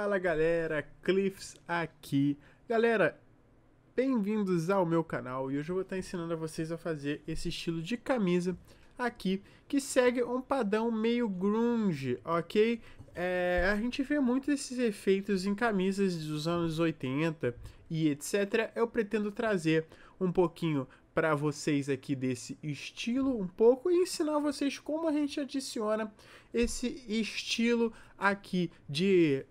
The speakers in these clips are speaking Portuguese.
Fala galera, Cliffs aqui. Galera, bem-vindos ao meu canal e hoje eu vou estar ensinando a vocês a fazer esse estilo de camisa aqui que segue um padrão meio grunge, ok? É, a gente vê muito esses efeitos em camisas dos anos 80 e etc. Eu pretendo trazer um pouquinho para vocês aqui desse estilo um pouco e ensinar vocês como a gente adiciona esse estilo aqui de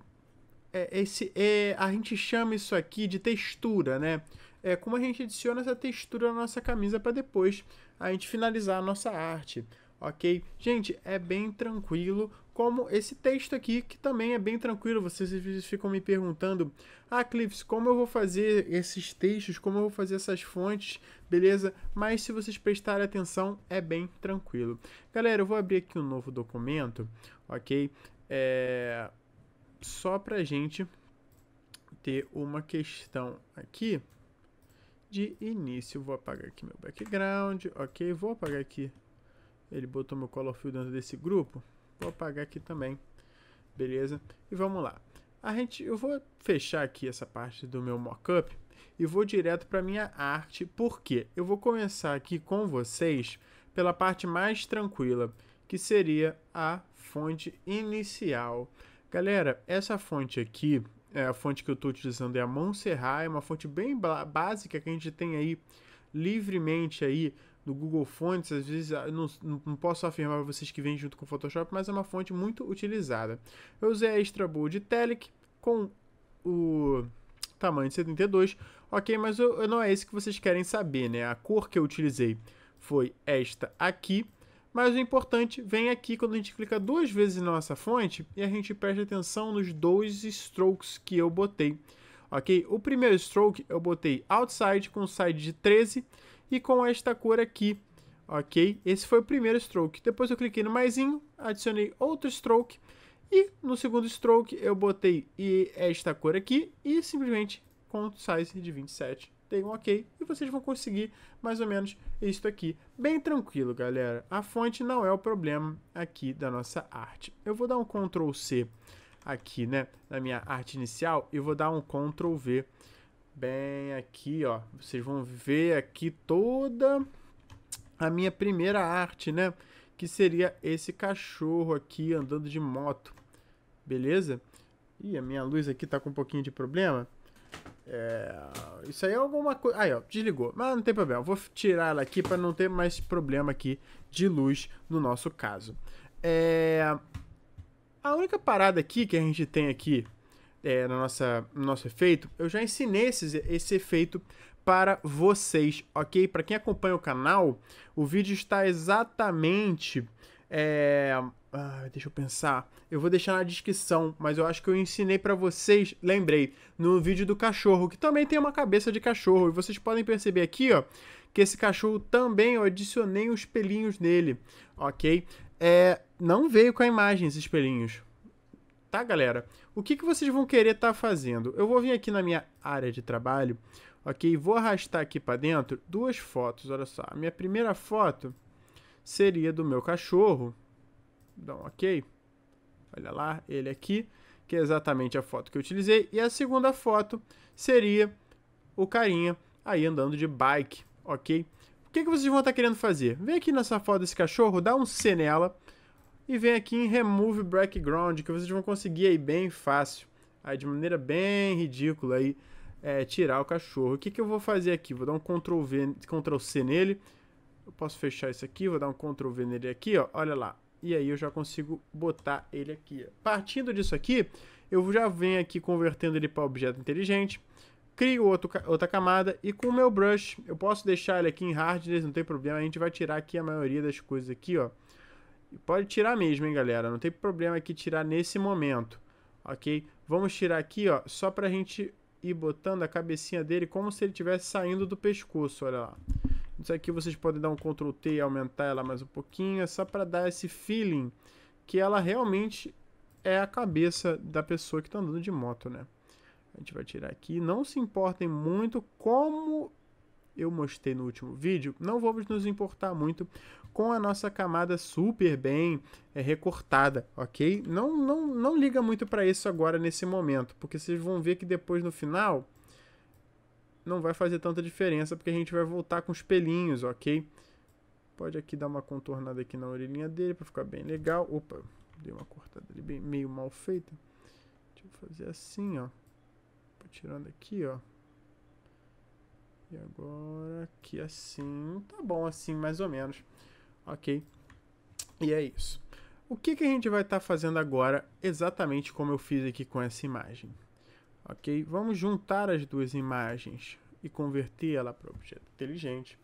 é, esse, é, a gente chama isso aqui de textura, né? É como a gente adiciona essa textura na nossa camisa para depois a gente finalizar a nossa arte, ok? Gente, é bem tranquilo, como esse texto aqui, que também é bem tranquilo. Vocês ficam me perguntando, ah, Cliffs, como eu vou fazer esses textos, como eu vou fazer essas fontes, beleza? Mas se vocês prestarem atenção, é bem tranquilo. Galera, eu vou abrir aqui um novo documento, ok? É só para a gente ter uma questão aqui de início. Vou apagar aqui meu background, ok? Vou apagar aqui. Ele botou meu color field dentro desse grupo. Vou apagar aqui também, beleza? E vamos lá. A gente, eu vou fechar aqui essa parte do meu mockup e vou direto para minha arte, porque eu vou começar aqui com vocês pela parte mais tranquila, que seria a fonte inicial. Galera, essa fonte aqui, é a fonte que eu estou utilizando é a Montserrat, é uma fonte bem básica que a gente tem aí livremente aí no Google Fontes, às vezes ah, não, não posso afirmar para vocês que vem junto com o Photoshop, mas é uma fonte muito utilizada. Eu usei a Extra Bold Italic com o tamanho de 72, ok, mas eu, não é esse que vocês querem saber, né? A cor que eu utilizei foi esta aqui, mas o importante vem aqui quando a gente clica duas vezes na nossa fonte e a gente presta atenção nos dois strokes que eu botei. Ok? O primeiro stroke eu botei outside com side de 13 e com esta cor aqui. Ok? Esse foi o primeiro stroke. Depois eu cliquei no maisinho, adicionei outro stroke e no segundo stroke eu botei esta cor aqui e simplesmente com size de 27 tem um ok e vocês vão conseguir mais ou menos isso aqui. Bem tranquilo, galera. A fonte não é o problema aqui da nossa arte. Eu vou dar um Ctrl C aqui, né, na minha arte inicial e vou dar um Ctrl V bem aqui, ó. Vocês vão ver aqui toda a minha primeira arte, né, que seria esse cachorro aqui andando de moto. Beleza? E a minha luz aqui tá com um pouquinho de problema. É, isso aí é alguma coisa. Aí, ó, desligou. Mas não tem problema. Eu vou tirar ela aqui para não ter mais problema aqui de luz no nosso caso. É, a única parada aqui que a gente tem aqui é, na nossa, no nosso efeito, eu já ensinei esse, esse efeito para vocês, ok? Para quem acompanha o canal, o vídeo está exatamente. É, ah, deixa eu pensar. Eu vou deixar na descrição, mas eu acho que eu ensinei para vocês, lembrei, no vídeo do cachorro, que também tem uma cabeça de cachorro. E vocês podem perceber aqui, ó, que esse cachorro também eu adicionei os pelinhos nele, ok? É, não veio com a imagem esses pelinhos, tá, galera? O que, que vocês vão querer estar tá fazendo? Eu vou vir aqui na minha área de trabalho, ok? Vou arrastar aqui para dentro duas fotos, olha só. A minha primeira foto seria do meu cachorro, dá então, um ok. Olha lá, ele aqui, que é exatamente a foto que eu utilizei. E a segunda foto seria o carinha aí andando de bike, ok? O que, que vocês vão estar tá querendo fazer? Vem aqui nessa foto desse cachorro, dá um C nela e vem aqui em Remove Background, que vocês vão conseguir aí bem fácil, aí de maneira bem ridícula aí, é, tirar o cachorro. O que, que eu vou fazer aqui? Vou dar um Ctrl, v, Ctrl C nele, eu posso fechar isso aqui, vou dar um Ctrl V nele aqui, ó, olha lá, e aí eu já consigo botar ele aqui. Partindo disso aqui, eu já venho aqui convertendo ele para objeto inteligente, crio outro, outra camada e com o meu brush, eu posso deixar ele aqui em hardness, não tem problema, a gente vai tirar aqui a maioria das coisas aqui, ó. pode tirar mesmo, hein, galera, não tem problema aqui tirar nesse momento, ok? Vamos tirar aqui, ó, só para a gente ir botando a cabecinha dele como se ele estivesse saindo do pescoço, olha lá. Isso aqui vocês podem dar um Ctrl T e aumentar ela mais um pouquinho, é só para dar esse feeling que ela realmente é a cabeça da pessoa que está andando de moto, né? A gente vai tirar aqui. Não se importem muito como eu mostrei no último vídeo, não vamos nos importar muito com a nossa camada super bem é, recortada, ok? Não, não, não liga muito para isso agora nesse momento, porque vocês vão ver que depois no final não vai fazer tanta diferença, porque a gente vai voltar com os pelinhos, ok? Pode aqui dar uma contornada aqui na orelhinha dele para ficar bem legal. Opa, dei uma cortada ali bem, meio mal feita. Deixa eu fazer assim, ó. Tirando aqui, ó. E agora aqui assim. Tá bom assim, mais ou menos. Ok? E é isso. O que, que a gente vai estar tá fazendo agora, exatamente como eu fiz aqui com essa imagem? Ok? Vamos juntar as duas imagens e converter ela para objeto inteligente.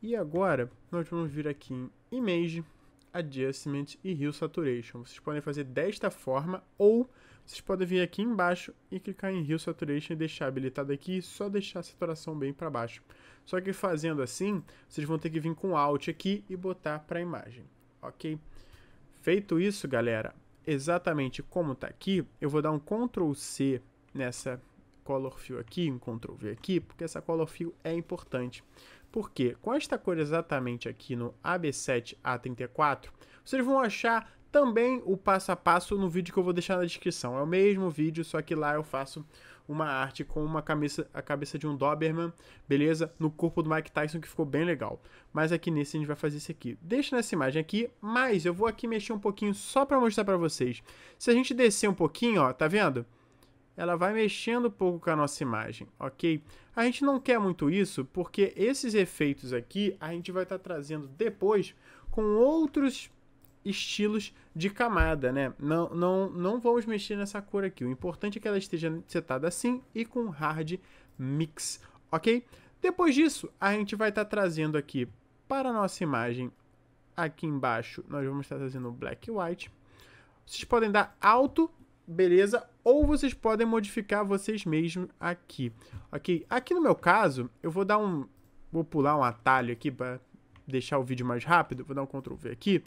E agora, nós vamos vir aqui em Image, Adjustment e Hue Saturation. Vocês podem fazer desta forma ou vocês podem vir aqui embaixo e clicar em Hue Saturation e deixar habilitado aqui e só deixar a saturação bem para baixo. Só que fazendo assim, vocês vão ter que vir com Alt aqui e botar para a imagem, ok? Feito isso, galera, exatamente como está aqui, eu vou dar um Ctrl C nessa color fill aqui, um Ctrl V aqui, porque essa color fill é importante. Porque com esta cor exatamente aqui no AB7A34, vocês vão achar também o passo a passo no vídeo que eu vou deixar na descrição. É o mesmo vídeo, só que lá eu faço uma arte com uma cabeça, a cabeça de um Doberman, beleza? No corpo do Mike Tyson, que ficou bem legal. Mas aqui nesse a gente vai fazer isso aqui. Deixa nessa imagem aqui, mas eu vou aqui mexer um pouquinho só para mostrar para vocês. Se a gente descer um pouquinho, ó, tá vendo? ela vai mexendo um pouco com a nossa imagem, ok? A gente não quer muito isso porque esses efeitos aqui a gente vai estar tá trazendo depois com outros estilos de camada, né? Não, não, não vamos mexer nessa cor aqui. O importante é que ela esteja setada assim e com hard mix, ok? Depois disso, a gente vai estar tá trazendo aqui para a nossa imagem, aqui embaixo, nós vamos estar tá trazendo black e white. Vocês podem dar alto beleza? Ou vocês podem modificar vocês mesmos aqui, ok? Aqui no meu caso, eu vou dar um... Vou pular um atalho aqui para deixar o vídeo mais rápido. Vou dar um Ctrl V aqui.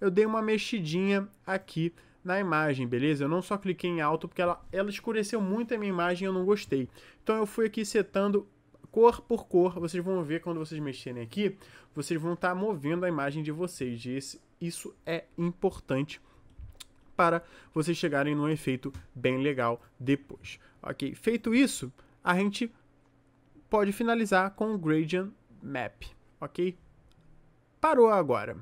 Eu dei uma mexidinha aqui na imagem, beleza? Eu não só cliquei em alto porque ela, ela escureceu muito a minha imagem e eu não gostei. Então eu fui aqui setando cor por cor. Vocês vão ver quando vocês mexerem aqui, vocês vão estar tá movendo a imagem de vocês. isso é importante para vocês chegarem num efeito bem legal depois. Ok? Feito isso, a gente pode finalizar com o Gradient Map. Ok? Parou agora.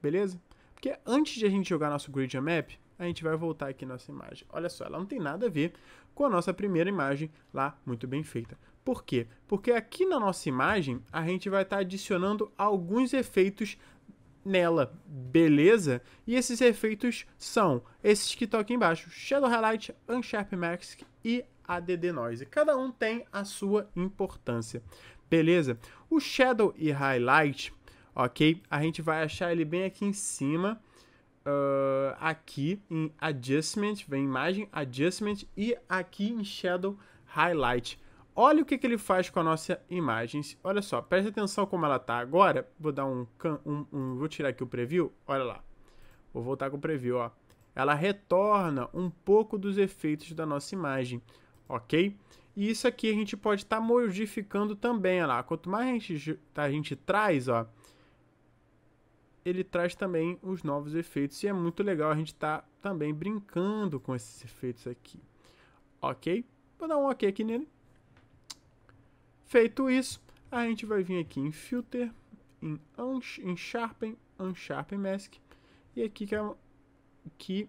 Beleza? Porque antes de a gente jogar nosso Gradient Map, a gente vai voltar aqui nossa imagem. Olha só, ela não tem nada a ver com a nossa primeira imagem lá, muito bem feita. Por quê? Porque aqui na nossa imagem a gente vai estar tá adicionando alguns efeitos nela, beleza? E esses efeitos são esses que estão aqui embaixo, Shadow Highlight, Unsharp Max e ADD Noise. Cada um tem a sua importância, beleza? O Shadow e Highlight, ok? A gente vai achar ele bem aqui em cima, uh, aqui em Adjustment, vem Imagem, Adjustment e aqui em Shadow Highlight. Olha o que, que ele faz com a nossa imagem. Olha só, preste atenção como ela tá agora. Vou dar um, um, um Vou tirar aqui o preview. Olha lá. Vou voltar com o preview, ó. Ela retorna um pouco dos efeitos da nossa imagem, ok? E isso aqui a gente pode estar tá modificando também, olha lá. Quanto mais a gente, a gente traz, ó, ele traz também os novos efeitos. E é muito legal a gente estar tá também brincando com esses efeitos aqui, ok? Vou dar um ok aqui nele. Feito isso, a gente vai vir aqui em Filter, em, un em Sharpen, Unsharpen Mask, e aqui que a, é que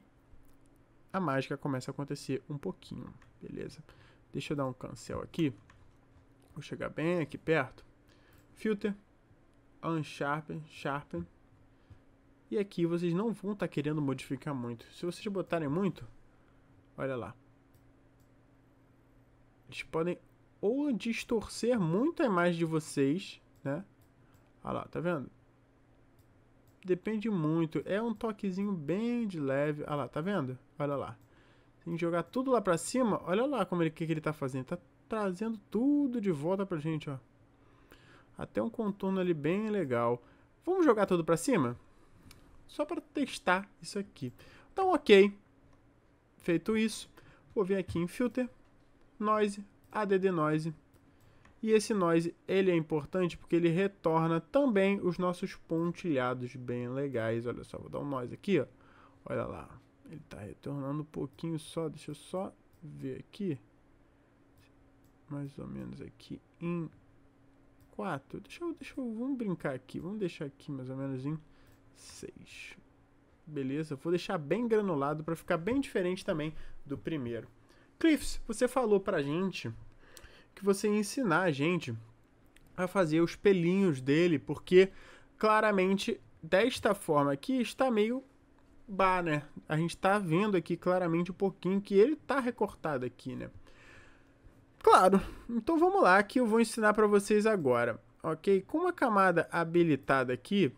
a mágica começa a acontecer um pouquinho, beleza? Deixa eu dar um cancel aqui, vou chegar bem aqui perto, Filter, Unsharpen, Sharpen, e aqui vocês não vão estar tá querendo modificar muito. Se vocês botarem muito, olha lá, eles podem ou distorcer muito a imagem de vocês, né? Olha lá, tá vendo? Depende muito. É um toquezinho bem de leve. Olha lá, tá vendo? Olha lá. Tem que jogar tudo lá pra cima. Olha lá como ele, que, que ele tá fazendo. Tá trazendo tudo de volta pra gente, ó. Até ah, um contorno ali bem legal. Vamos jogar tudo pra cima? Só pra testar isso aqui. Então, ok. Feito isso, vou vir aqui em Filter, Noise, add noise. E esse noise, ele é importante porque ele retorna também os nossos pontilhados bem legais. Olha só, vou dar um noise aqui, ó. Olha lá, ele está retornando um pouquinho só, deixa eu só ver aqui. Mais ou menos aqui em 4. Deixa eu, deixa eu, vamos brincar aqui, vamos deixar aqui mais ou menos em 6. Beleza, vou deixar bem granulado para ficar bem diferente também do primeiro. Cliffs, você falou pra gente que você ia ensinar a gente a fazer os pelinhos dele, porque claramente desta forma aqui está meio bar, né? A gente está vendo aqui claramente um pouquinho que ele está recortado aqui, né? Claro, então vamos lá que eu vou ensinar para vocês agora, ok? Com uma camada habilitada aqui,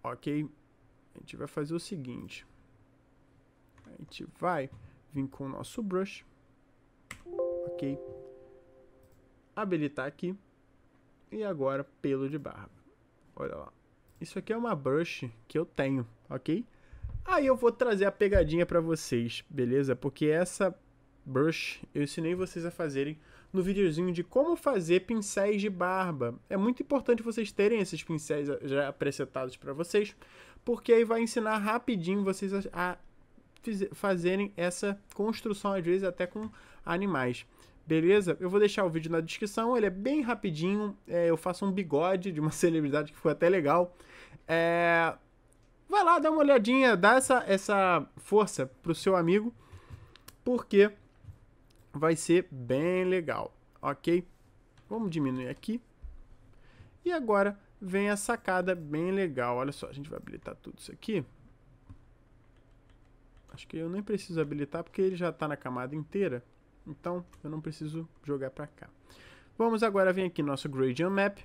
ok? A gente vai fazer o seguinte, a gente vai vir com o nosso brush, Ok. Habilitar aqui. E agora pelo de barba. Olha lá. Isso aqui é uma brush que eu tenho, ok? Aí eu vou trazer a pegadinha para vocês, beleza? Porque essa brush eu ensinei vocês a fazerem no videozinho de como fazer pincéis de barba. É muito importante vocês terem esses pincéis já presetados para vocês, porque aí vai ensinar rapidinho vocês a fazerem essa construção, às vezes até com animais. Beleza? Eu vou deixar o vídeo na descrição, ele é bem rapidinho. É, eu faço um bigode de uma celebridade que foi até legal. É... Vai lá, dá uma olhadinha, dá essa, essa força pro seu amigo, porque vai ser bem legal, ok? Vamos diminuir aqui. E agora vem a sacada bem legal. Olha só, a gente vai habilitar tudo isso aqui. Acho que eu nem preciso habilitar porque ele já está na camada inteira. Então eu não preciso jogar para cá. Vamos agora vir aqui no nosso Gradient Map.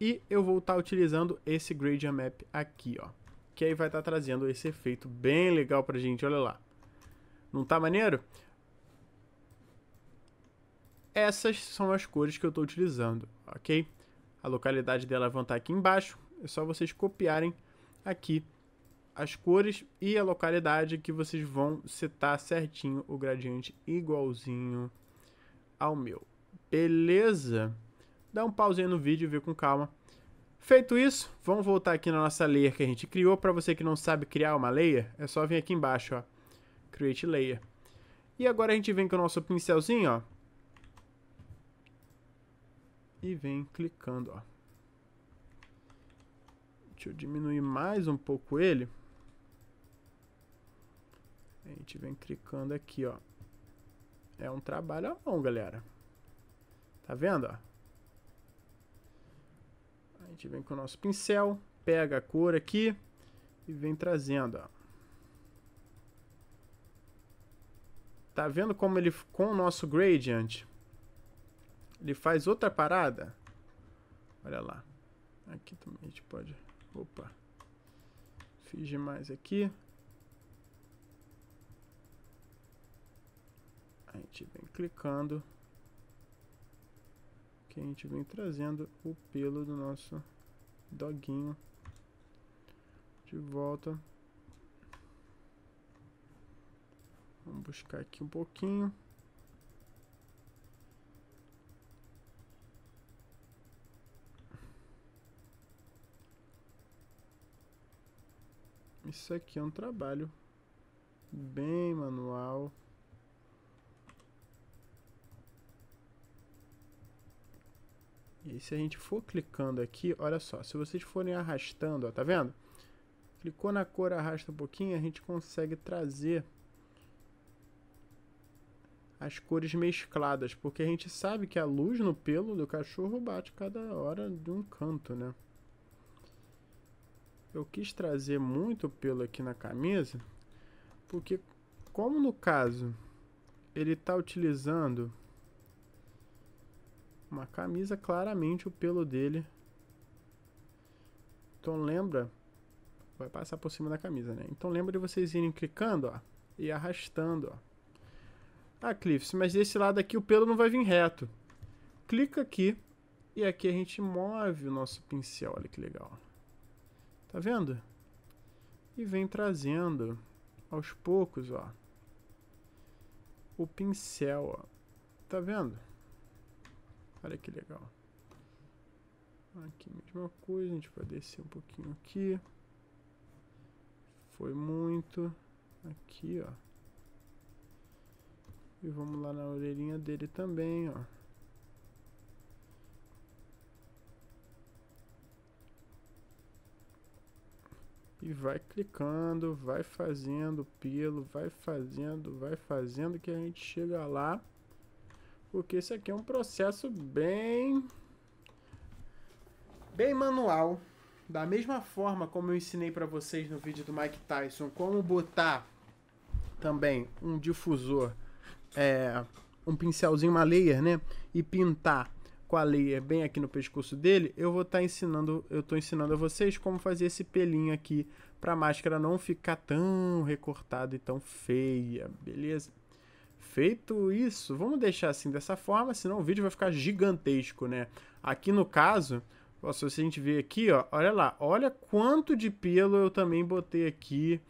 E eu vou estar tá utilizando esse Gradient Map aqui, ó. Que aí vai estar tá trazendo esse efeito bem legal pra gente, olha lá. Não tá maneiro? Essas são as cores que eu estou utilizando, ok? A localidade dela vão estar aqui embaixo. É só vocês copiarem aqui as cores e a localidade que vocês vão setar certinho o gradiente igualzinho ao meu. Beleza? Dá um pause aí no vídeo e vê com calma. Feito isso, vamos voltar aqui na nossa layer que a gente criou. Para você que não sabe criar uma layer, é só vir aqui embaixo, ó. Create Layer. E agora a gente vem com o nosso pincelzinho, ó. E vem clicando, ó. Deixa eu diminuir mais um pouco ele. A gente vem clicando aqui, ó. É um trabalho à mão, galera. Tá vendo, ó? A gente vem com o nosso pincel, pega a cor aqui e vem trazendo, ó. Tá vendo como ele, com o nosso gradient, ele faz outra parada? Olha lá. Aqui também a gente pode... Opa. Fiz demais aqui. a gente vem clicando que a gente vem trazendo o pelo do nosso doguinho de volta. Vamos buscar aqui um pouquinho. Isso aqui é um trabalho bem manual. E se a gente for clicando aqui, olha só, se vocês forem arrastando, ó, tá vendo? Clicou na cor, arrasta um pouquinho, a gente consegue trazer as cores mescladas, porque a gente sabe que a luz no pelo do cachorro bate cada hora de um canto, né? Eu quis trazer muito pelo aqui na camisa, porque como no caso ele está utilizando uma camisa, claramente o pelo dele. Então lembra. Vai passar por cima da camisa, né? Então lembra de vocês irem clicando, ó. E arrastando, ó. Ah, Cliffs, mas desse lado aqui o pelo não vai vir reto. Clica aqui. E aqui a gente move o nosso pincel. Olha que legal. Tá vendo? E vem trazendo aos poucos, ó. O pincel, ó. Tá vendo? Olha que legal. Aqui mesma coisa, a gente vai descer um pouquinho aqui. Foi muito. Aqui, ó. E vamos lá na orelhinha dele também, ó. E vai clicando, vai fazendo pelo, vai fazendo, vai fazendo que a gente chega lá porque isso aqui é um processo bem... Bem manual. Da mesma forma como eu ensinei para vocês no vídeo do Mike Tyson, como botar também um difusor, é, um pincelzinho, uma layer, né? E pintar com a layer bem aqui no pescoço dele, eu vou estar tá ensinando, eu estou ensinando a vocês como fazer esse pelinho aqui para a máscara não ficar tão recortada e tão feia, beleza? Feito isso, vamos deixar assim dessa forma, senão o vídeo vai ficar gigantesco, né? Aqui no caso, ó, se a gente ver aqui, ó, olha lá, olha quanto de pelo eu também botei aqui.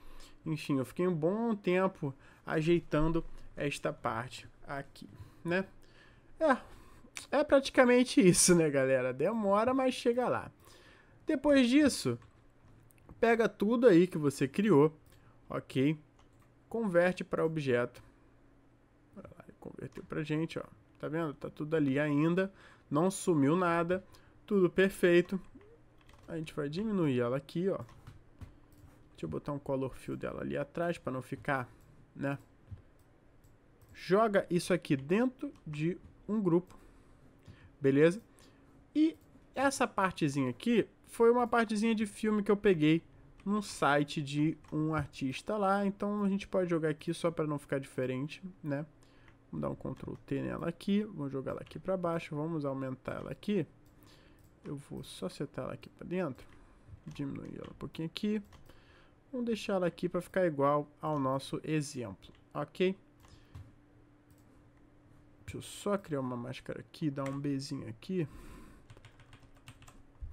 Enfim, eu fiquei um bom tempo ajeitando esta parte aqui, né? É, é praticamente isso, né, galera? Demora, mas chega lá. Depois disso, pega tudo aí que você criou, ok? Converte para objeto Converteu pra gente, ó. Tá vendo? Tá tudo ali ainda. Não sumiu nada. Tudo perfeito. A gente vai diminuir ela aqui, ó. Deixa eu botar um color fill dela ali atrás para não ficar, né? Joga isso aqui dentro de um grupo. Beleza? E essa partezinha aqui foi uma partezinha de filme que eu peguei num site de um artista lá, então a gente pode jogar aqui só para não ficar diferente, né? Vamos dar um Ctrl T nela aqui, vou jogar ela aqui para baixo, vamos aumentar ela aqui. Eu vou só setar ela aqui para dentro, diminuir ela um pouquinho aqui. Vamos deixar ela aqui para ficar igual ao nosso exemplo, ok? Deixa eu só criar uma máscara aqui, dar um Bzinho aqui.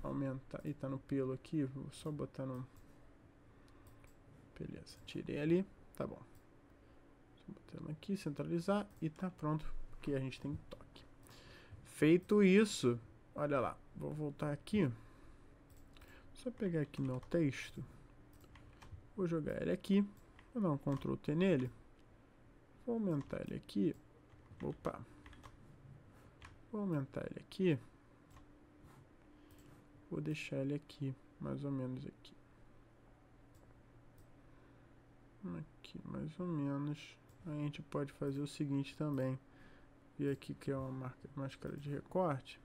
Aumentar, e tá no pelo aqui, vou só botar no... Beleza, tirei ali, tá bom. Botando aqui, centralizar e tá pronto, porque a gente tem toque. Feito isso, olha lá, vou voltar aqui. Só pegar aqui meu texto. Vou jogar ele aqui. Vou dar um Ctrl T nele. Vou aumentar ele aqui. Opa. Vou aumentar ele aqui. Vou deixar ele aqui, mais ou menos aqui. Aqui, mais ou menos a gente pode fazer o seguinte também. E aqui que é uma máscara de recorte.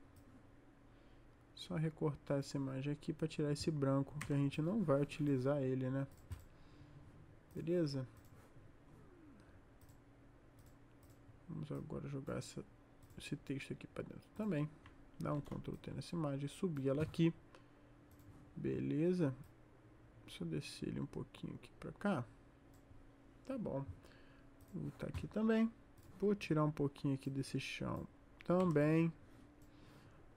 Só recortar essa imagem aqui para tirar esse branco, que a gente não vai utilizar ele, né? Beleza? Vamos agora jogar essa, esse texto aqui para dentro também. Dar um Ctrl T nessa imagem, subir ela aqui. Beleza? Deixa eu descer ele um pouquinho aqui para cá. Tá bom tá aqui também. Vou tirar um pouquinho aqui desse chão também.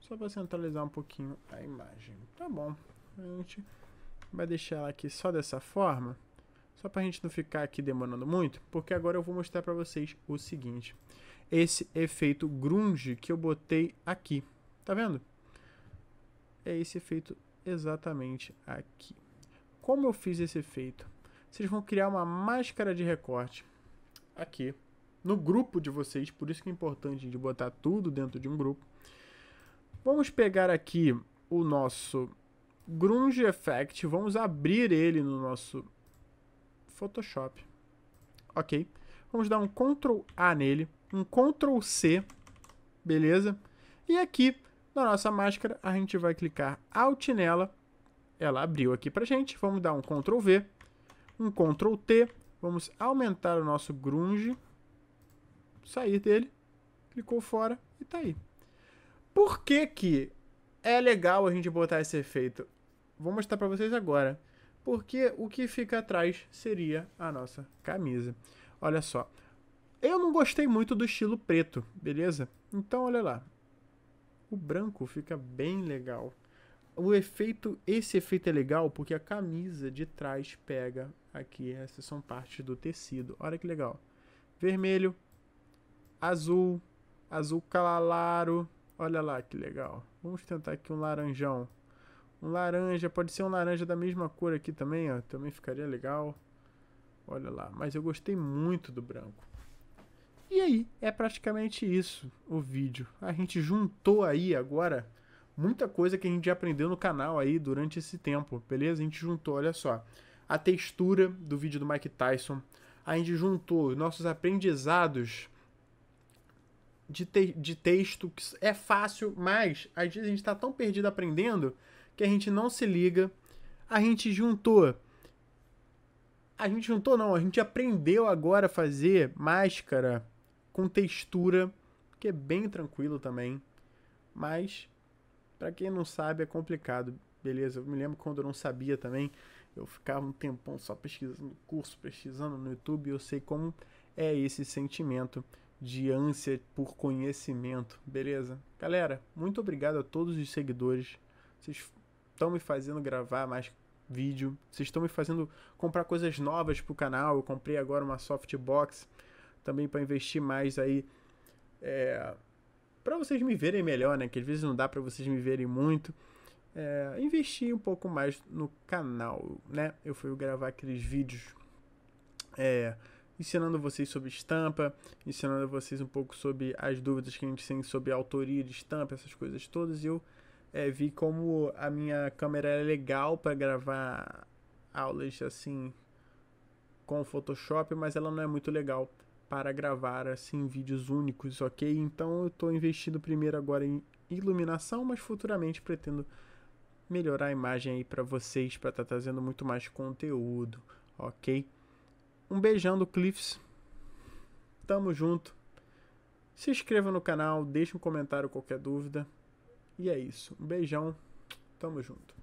Só para centralizar um pouquinho a imagem. Tá bom. A gente vai deixar ela aqui só dessa forma. Só para a gente não ficar aqui demorando muito. Porque agora eu vou mostrar para vocês o seguinte. Esse efeito grunge que eu botei aqui. Tá vendo? É esse efeito exatamente aqui. Como eu fiz esse efeito? Vocês vão criar uma máscara de recorte aqui no grupo de vocês, por isso que é importante de botar tudo dentro de um grupo. Vamos pegar aqui o nosso Grunge Effect, vamos abrir ele no nosso Photoshop. Ok. Vamos dar um Ctrl A nele, um Ctrl C, beleza? E aqui na nossa máscara a gente vai clicar Alt nela, ela abriu aqui pra gente, vamos dar um Ctrl V, um Ctrl T Vamos aumentar o nosso grunge. Sair dele. Clicou fora e tá aí. Por que que é legal a gente botar esse efeito? Vou mostrar para vocês agora. Porque o que fica atrás seria a nossa camisa. Olha só. Eu não gostei muito do estilo preto, beleza? Então, olha lá. O branco fica bem legal. O efeito, esse efeito é legal porque a camisa de trás pega Aqui essas são partes do tecido. Olha que legal. Vermelho, azul, azul claro. Olha lá que legal. Vamos tentar aqui um laranjão. Um laranja, pode ser um laranja da mesma cor aqui também, ó. Também ficaria legal. Olha lá, mas eu gostei muito do branco. E aí, é praticamente isso o vídeo. A gente juntou aí agora muita coisa que a gente já aprendeu no canal aí durante esse tempo, beleza? A gente juntou, olha só a textura do vídeo do Mike Tyson. A gente juntou nossos aprendizados de, te de texto, que é fácil, mas às vezes a gente está tão perdido aprendendo que a gente não se liga. A gente juntou. A gente juntou, não, a gente aprendeu agora a fazer máscara com textura, que é bem tranquilo também. Mas, para quem não sabe, é complicado. Beleza, eu me lembro quando eu não sabia também. Eu ficava um tempão só pesquisando curso, pesquisando no YouTube, e eu sei como é esse sentimento de ânsia por conhecimento, beleza? Galera, muito obrigado a todos os seguidores. Vocês estão me fazendo gravar mais vídeo, vocês estão me fazendo comprar coisas novas pro canal. Eu comprei agora uma softbox também para investir mais aí é, eh, para vocês me verem melhor, né? Que às vezes não dá para vocês me verem muito é, investir um pouco mais no canal, né? Eu fui gravar aqueles vídeos é, ensinando vocês sobre estampa, ensinando vocês um pouco sobre as dúvidas que a gente tem sobre autoria de estampa, essas coisas todas. E eu é, vi como a minha câmera era legal para gravar aulas assim com o Photoshop, mas ela não é muito legal para gravar assim vídeos únicos, ok? Então eu estou investindo primeiro agora em iluminação, mas futuramente pretendo melhorar a imagem aí para vocês, para estar tá trazendo muito mais conteúdo, ok? Um beijão do Cliffs. Tamo junto. Se inscreva no canal, deixe um comentário qualquer dúvida. E é isso. Um beijão. Tamo junto.